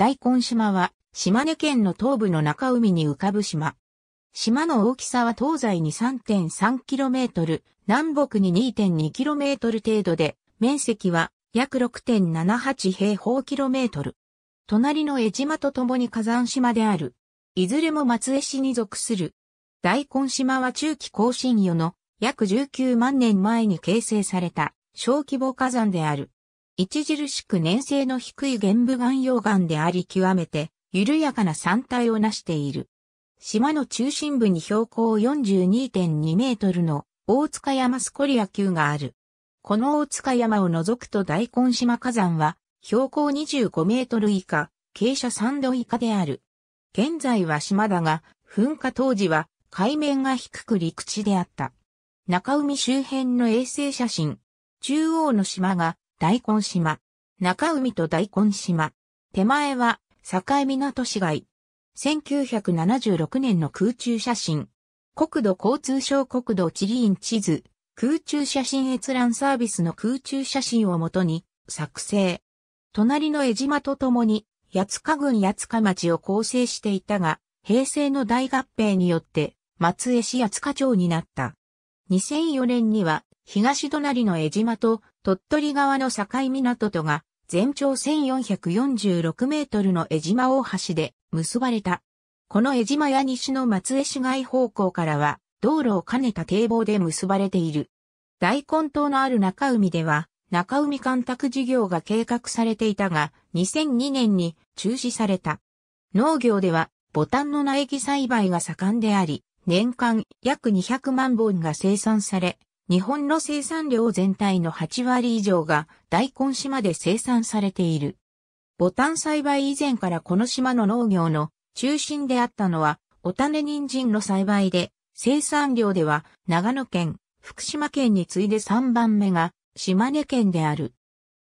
大根島は、島根県の東部の中海に浮かぶ島。島の大きさは東西に 3.3km、南北に 2.2km 程度で、面積は約6.78平方キロメートル。隣の江島と共に火山島である。いずれも松江市に属する。大根島は中期更新世の約19万年前に形成された小規模火山である。著しく粘性の低い玄武岩溶岩であり極めて緩やかな山体を成している。島の中心部に標高42.2メートルの大塚山スコリア級がある。この大塚山を除くと大根島火山は標高25メートル以下、傾斜3度以下である。現在は島だが、噴火当時は海面が低く陸地であった。中海周辺の衛星写真。中央の島が大根島。中海と大根島。手前は、境港市街。1976年の空中写真。国土交通省国土地理院地図。空中写真閲覧サービスの空中写真をもとに、作成。隣の江島とともに、八塚郡八塚町を構成していたが、平成の大合併によって、松江市八塚町になった。2004年には、東隣の江島と鳥取側の境港とが全長1446メートルの江島大橋で結ばれた。この江島や西の松江市街方向からは道路を兼ねた堤防で結ばれている。大根島のある中海では中海干拓事業が計画されていたが2002年に中止された。農業ではボタンの苗木栽培が盛んであり、年間約200万本が生産され、日本の生産量全体の8割以上が大根島で生産されている。ボタン栽培以前からこの島の農業の中心であったのは、お種人参の栽培で、生産量では長野県、福島県に次いで3番目が島根県である。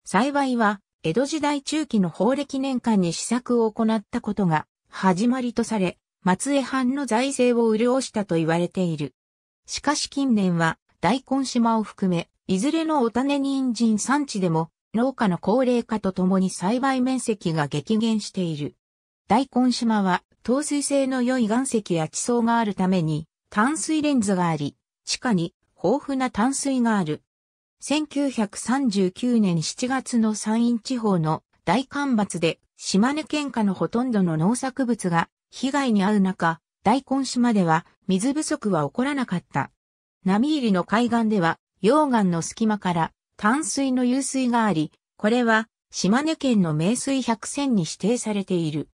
栽培は江戸時代中期の法暦年間に試作を行ったことが始まりとされ、松江藩の財政を潤したと言われている。しかし近年は大根島を含め、いずれのお種人参産地でも、農家の高齢化とともに栽培面積が激減している。大根島は、透水性の良い岩石や地層があるために、淡水レンズがあり、地下に豊富な淡水がある。1939年7月の山陰地方の大干ばつで、島根県下のほとんどの農作物が被害に遭う中、大根島では水不足は起こらなかった。波入りの海岸では、溶岩の隙間から淡水の湧水があり、これは島根県の名水百選に指定されている。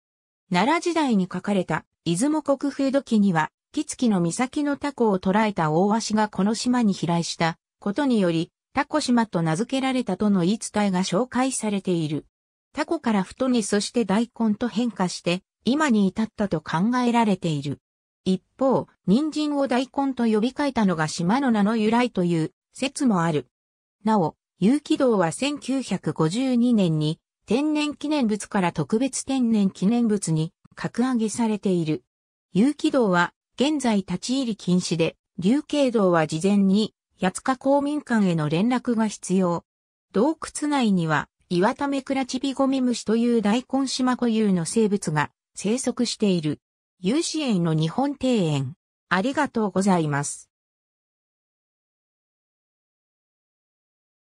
奈良時代に書かれた出雲国風土記には、木月の岬のタコを捕らえた大鷲がこの島に飛来したことにより、タコ島と名付けられたとの言い伝えが紹介されている。タコから太にそして大根と変化して、今に至ったと考えられている。一方、人参を大根と呼び替えたのが島の名の由来という説もある。なお、有機道は1952年に天然記念物から特別天然記念物に格上げされている。有機道は現在立ち入り禁止で、流経道は事前に八塚公民館への連絡が必要。洞窟内には、岩ためくらちびゴミ虫という大根島固有の生物が生息している。有志園の日本庭園。ありがとうございます。